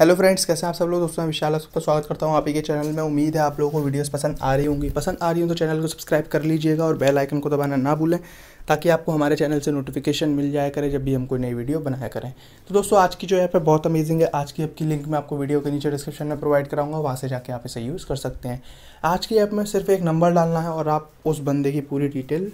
hello friends कैसे हैं आप सब लोग दोस्तों मैं विशाल सबका स्वागत करता हूं आप ही के चैनल में उम्मीद है आप लोगों को वीडियोस पसंद आ रही होंगी पसंद आ रही हूँ तो चैनल को सब्सक्राइब कर लीजिएगा और बेल आइकन को दबाना ना भूलें ताकि आपको हमारे चैनल से नोटिफिकेशन मिल जाए करे जब भी हम कोई नई वीडियो बनाया करें तो दोस्तों आज की जो ऐप है बहुत अमेजिंग है आज की ऐप की लिंक मैं आपको वीडियो के नीचे डिस्क्रिप्शन में प्रोवाइड कराऊंगा वहाँ से जाके आप इसे यूज़ कर सकते हैं आज की ऐप में सिर्फ एक नंबर डालना है और आप उस बंदे की पूरी डिटेल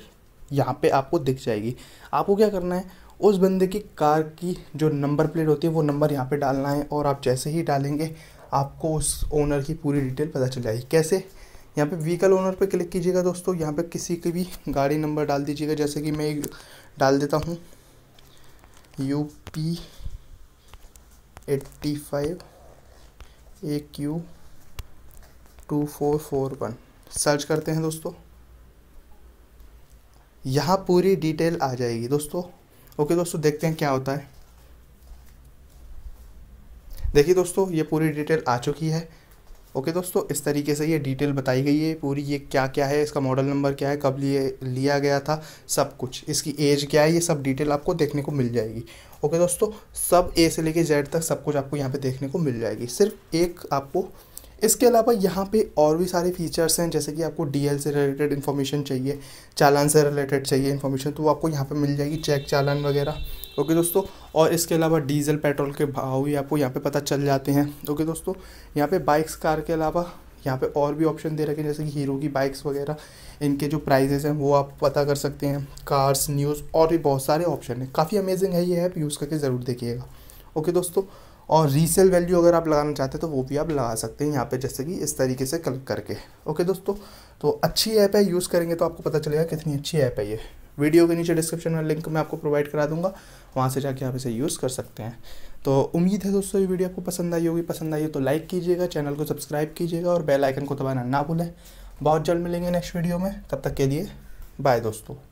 यहाँ पे आपको दिख जाएगी आपको क्या करना है उस बंदे की कार की जो नंबर प्लेट होती है वो नंबर यहाँ पे डालना है और आप जैसे ही डालेंगे आपको उस ओनर की पूरी डिटेल पता चल जाएगी कैसे यहाँ पे व्हीकल ओनर पे क्लिक कीजिएगा दोस्तों यहाँ पे किसी की भी गाड़ी नंबर डाल दीजिएगा जैसे कि मैं डाल देता हूँ U P eighty five A Q two four four one search करते हैं दोस्तों यहाँ पूरी डिटेल आ जाएगी दोस्तों ओके दोस्तों देखते हैं क्या होता है देखिए दोस्तों ये पूरी डिटेल आ चुकी है ओके दोस्तों इस तरीके से ये डिटेल बताई गई है पूरी ये क्या क्या है इसका मॉडल नंबर क्या है कब लिए लिया गया था सब कुछ इसकी एज क्या है ये सब डिटेल आपको देखने को मिल जाएगी ओके दोस्तों सब ए से लेके जेड तक सब कुछ आपको यहाँ पे देखने को मिल जाएगी सिर्फ एक आपको इसके अलावा यहाँ पे और भी सारे फीचर्स हैं जैसे कि आपको डी से रिलेटेड इन्फॉर्मेशन चाहिए चालान से रिलेटेड चाहिए इन्फॉर्मेशन तो वो आपको यहाँ पे मिल जाएगी चेक चालान वगैरह ओके दोस्तों और इसके अलावा डीजल पेट्रोल के भाव भी आपको यहाँ पे पता चल जाते हैं ओके दोस्तों यहाँ पे बाइक्स कार के अलावा यहाँ पे और भी ऑप्शन दे रखे हैं जैसे कि हीरो की बाइक्स वगैरह इनके जो प्राइजेज़ हैं वो आप पता कर सकते हैं कार्स न्यूज़ और भी बहुत सारे ऑप्शन हैं काफ़ी अमेजिंग है ये ऐप यूज़ करके ज़रूर देखिएगा ओके दोस्तों और रीसेल वैल्यू अगर आप लगाना चाहते हैं तो वो भी आप लगा सकते हैं यहाँ पे जैसे कि इस तरीके से क्लिक करके ओके दोस्तों तो अच्छी ऐप है यूज़ करेंगे तो आपको पता चलेगा कितनी अच्छी ऐप है ये वीडियो के नीचे डिस्क्रिप्शन में लिंक मैं आपको प्रोवाइड करा दूंगा वहाँ से जाके आप इसे यूज़ कर सकते हैं तो उम्मीद है दोस्तों ये वीडियो आपको पसंद आई होगी पसंद आई हो तो लाइक कीजिएगा चैनल को सब्सक्राइब कीजिएगा और बेल आइकन को दबाना ना भूलें बहुत जल्द मिलेंगे नेक्स्ट वीडियो में तब तक के लिए बाय दोस्तों